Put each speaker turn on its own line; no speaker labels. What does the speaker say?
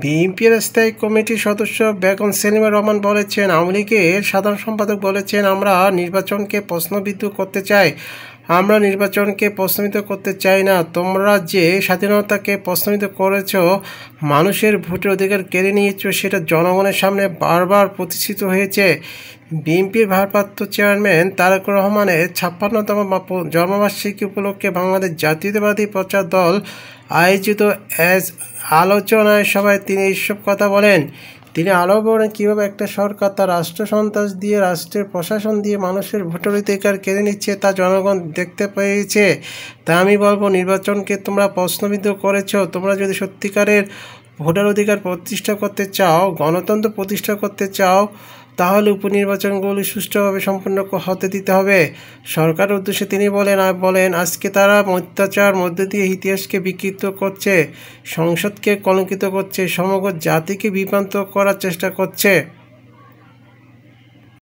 বিএনপির স্থায়ী কমিটির সদস্য বেগম সেলিমা রহমান বলেছেন আওয়ামী লীগের সাধারণ সম্পাদক বলেছেন আমরা নির্বাচনকে প্রশ্নবিদ্ধ করতে চাই আমরা নির্বাচনকে প্রশ্নিত করতে চাই না তোমরা যে স্বাধীনতাকে প্রশ্নিত করেছ মানুষের ভোটের অধিকার কেড়ে নিয়েছ সেটা জনগণের সামনে বারবার প্রতিষ্ঠিত হয়েছে বিএনপির ভারপ্রাপ্ত চেয়ারম্যান তারেক রহমানের ছাপ্পান্নতম জন্মবার্ষিকী উপলক্ষে বাংলাদেশ জাতীয়তাবাদী প্রচার দল আয়োজিত আলোচনায় সভায় তিনি এইসব কথা বলেন তিনি আরও বলেন কীভাবে একটা সরকার তার রাষ্ট্র সন্ত্রাস দিয়ে রাষ্ট্রের প্রশাসন দিয়ে মানুষের ভোটার অধিকার কেড়ে নিচ্ছে তা জনগণ দেখতে পেয়েছে তা আমি বলবো নির্বাচনকে তোমরা প্রশ্নবিদ্ধ করেছ তোমরা যদি সত্যিকারের ভোটার অধিকার প্রতিষ্ঠা করতে চাও গণতন্ত্র প্রতিষ্ঠা করতে চাও তাহলে উপনির্বাচনগুলি সুষ্ঠুভাবে সম্পন্ন হতে দিতে হবে সরকার উদ্দেশ্যে তিনি বলেন বলেন আজকে তারা অত্যাচার মধ্য দিয়ে ইতিহাসকে বিকৃত করছে সংসদকে কলঙ্কিত করছে সমগ্র জাতিকে বিভ্রান্ত করার চেষ্টা করছে